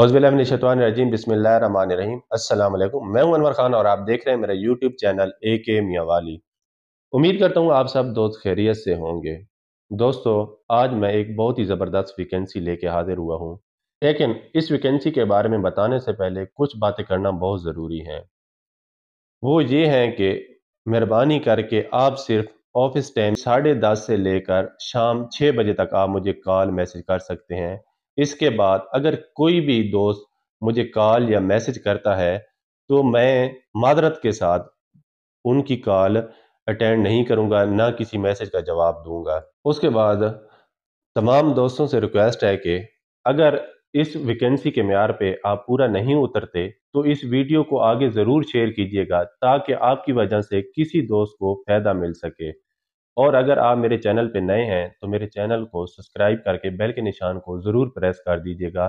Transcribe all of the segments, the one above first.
अज़बिल्लिन शतवानरजीम बसमीम अल्लाम मैं हूं अनवर खान और आप देख रहे हैं मेरा यूट्यूब चैनल ए के मियाँ वाली उम्मीद करता हूं आप सब दोस्त खैरियत से होंगे दोस्तों आज मैं एक बहुत ही ज़बरदस्त वैकेंसी लेके हाजिर हुआ हूं लेकिन इस वैकेंसी के बारे में बताने से पहले कुछ बातें करना बहुत ज़रूरी हैं वो ये हैं कि मेहरबानी करके आप सिर्फ ऑफिस टाइम साढ़े दस से लेकर शाम छः बजे तक आप मुझे कॉल मैसेज कर सकते हैं इसके बाद अगर कोई भी दोस्त मुझे कॉल या मैसेज करता है तो मैं मादरत के साथ उनकी कॉल अटेंड नहीं करूँगा ना किसी मैसेज का जवाब दूंगा उसके बाद तमाम दोस्तों से रिक्वेस्ट है कि अगर इस वैकेंसी के मैार पे आप पूरा नहीं उतरते तो इस वीडियो को आगे ज़रूर शेयर कीजिएगा ताकि आपकी वजह से किसी दोस्त को फ़ायदा मिल सके और अगर आप मेरे चैनल पर नए हैं तो मेरे चैनल को सब्सक्राइब करके बेल के निशान को ज़रूर प्रेस कर दीजिएगा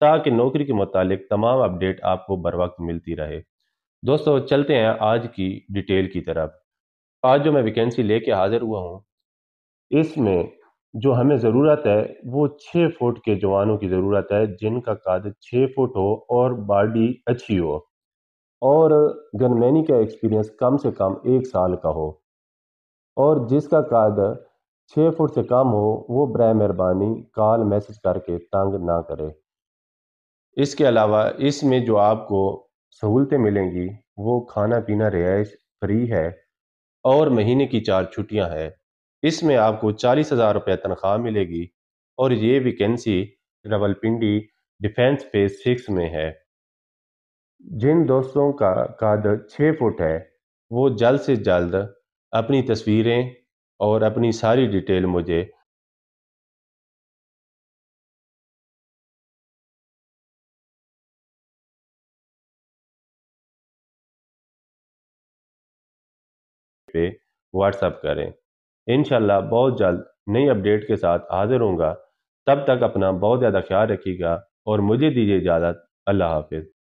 ताकि नौकरी के मुतालिक तमाम अपडेट आपको बर वक्त मिलती रहे दोस्तों चलते हैं आज की डिटेल की तरफ आज जो मैं वैकेंसी लेके हाजिर हुआ हूँ इसमें जो हमें ज़रूरत है वो छः फुट के जवानों की ज़रूरत है जिनका कद छः फुट हो और बॉडी अच्छी हो और गनमैनी का एक्सपीरियंस कम से कम एक साल का हो और जिसका काद छः फुट से कम हो वो बर मेहरबानी कॉल मैसेज करके तंग ना करे इसके अलावा इसमें जो आपको सहूलतें मिलेंगी वो खाना पीना रिहाइश फ्री है और महीने की चार छुट्टियां हैं इसमें आपको चालीस हज़ार रुपये तनख्वाह मिलेगी और ये vacancy Rawalpindi defence phase six में है जिन दोस्तों का काद छः फुट है वो जल्द से जल्द अपनी तस्वीरें और अपनी सारी डिटेल मुझे पे व्हाट्सअप करें इन बहुत जल्द नई अपडेट के साथ हाजिर होंगे तब तक अपना बहुत ज़्यादा ख्याल रखिएगा और मुझे दीजिए इजाज़त अल्लाह हाफिज़